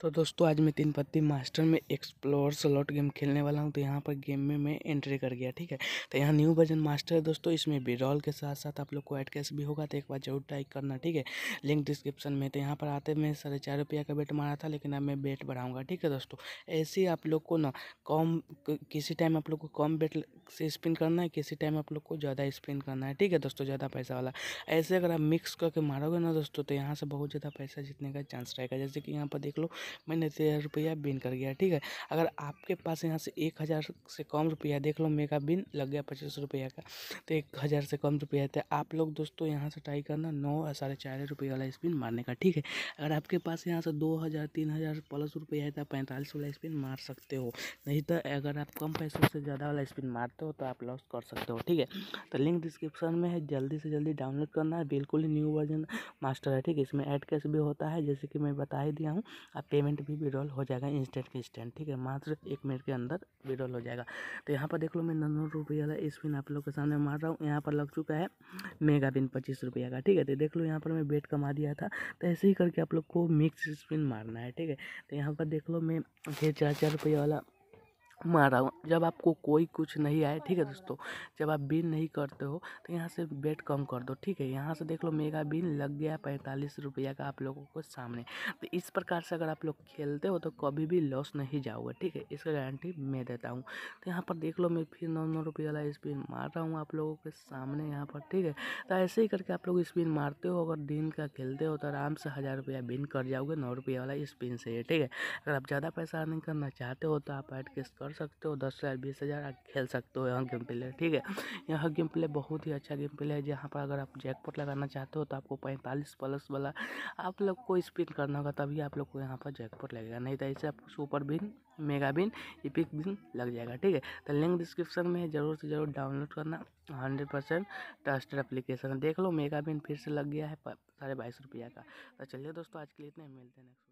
तो दोस्तों आज मैं तीन पत्ती मास्टर में एक्सप्लोर स्लॉट गेम खेलने वाला हूँ तो यहाँ पर गेम में मैं एंट्री कर गया ठीक है तो यहाँ न्यू वर्जन मास्टर है दोस्तों इसमें बिरॉल के साथ साथ आप लोग को एड कैश भी होगा तो एक बार जरूर ट्राई करना ठीक है लिंक डिस्क्रिप्शन में तो यहाँ पर आते मैं साढ़े चार रुपया का बेट मारा था लेकिन अब मैं बेट बढ़ाऊँगा ठीक है दोस्तों ऐसे आप लोग को ना कम किसी टाइम आप लोग को कम बेट से स्पिन करना है किसी टाइम आप लोग को ज़्यादा स्पिन करना है ठीक है दोस्तों ज़्यादा पैसा वाला ऐसे अगर आप मिक्स करके मारोगे ना दोस्तों तो यहाँ से बहुत ज़्यादा पैसा जीतने का चांस रहेगा जैसे कि यहाँ पर देख लो मैंने तेरह रुपया बिन कर गया ठीक है अगर आपके पास यहाँ से एक हज़ार से कम रुपया देख लो मेगा बिन लग गया पच्चीस रुपया का तो एक हज़ार से कम रुपया था तो आप लोग दोस्तों यहाँ से ट्राई करना नौ और साढ़े चार रुपये वाला स्पिन मारने का ठीक है अगर आपके पास यहाँ से दो हज़ार तीन हज़ार प्लस रुपया है तो आप पैंतालीस वाला स्पिन मार सकते हो नहीं तो अगर आप कम पैसों से ज़्यादा वाला स्पिन मारते हो तो आप लॉस कर सकते हो ठीक है तो लिंक डिस्क्रिप्शन में है जल्दी से जल्दी डाउनलोड करना है बिल्कुल ही न्यू वर्जन मास्टर है ठीक है इसमें एड कैश भी होता है जैसे कि मैं बता ही दिया हूँ आप पेमेंट भी विड्रॉल हो जाएगा इंस्टेंट के इंस्टेंट ठीक है मात्र एक मिनट के अंदर विड्रॉल हो जाएगा तो यहाँ पर देख लो मैं नौ रुपये वाला स्पिन आप लोग के सामने मार रहा हूँ यहाँ पर लग चुका है मेगा बिन पच्चीस रुपये का ठीक है तो देख लो यहाँ पर मैं बेट कमा दिया था तो ऐसे ही करके आप लोग को मिक्स स्पिन मारना है ठीक है तो यहाँ पर देख लो मैं फिर चार चार रुपये वाला मार रहा हूँ जब आपको कोई कुछ नहीं आए ठीक है दोस्तों जब आप बिन नहीं करते हो तो यहाँ से बेट कम कर दो ठीक है यहाँ से देख लो मेगा बिन लग गया पैंतालीस रुपया का आप लोगों को सामने तो इस प्रकार से अगर आप लोग खेलते हो तो कभी भी लॉस नहीं जाओगे ठीक है इसका गारंटी मैं देता हूँ तो यहाँ पर देख लो मैं फिर नौ नौ रुपये वाला स्पिन मार रहा हूँ आप लोगों के सामने यहाँ पर ठीक है तो ऐसे ही करके आप लोग स्पिन मारते हो अगर दिन का खेलते हो तो आराम से हज़ार रुपया बिन कर जाओगे नौ रुपये वाला स्पिन से ठीक है अगर आप ज़्यादा पैसा अर्निंग करना चाहते हो तो आप एड के कर सकते हो दस हज़ार बीस हज़ार खेल सकते हो यहाँ गेम प्ले ठीक है यहाँ गेम प्ले बहुत ही अच्छा गेम प्ले है जहाँ पर अगर आप जैकपॉट लगाना चाहते हो तो आपको पैंतालीस प्लस वाला आप लोग को स्पिन करना होगा तभी आप लोग को यहाँ पर जैकपॉट लगेगा नहीं तो ऐसे आपको super bin mega bin epic bin लग जाएगा ठीक है तो लिंक डिस्क्रिप्शन में ज़रूर से ज़रूर डाउनलोड करना हंड्रेड परसेंट ट्रस्टेड एप्लीकेशन देख लो मेगा बिन फिर से लग गया है साढ़े बाईस रुपया का तो चलिए दोस्तों आज के लिए इतने मिलते हैं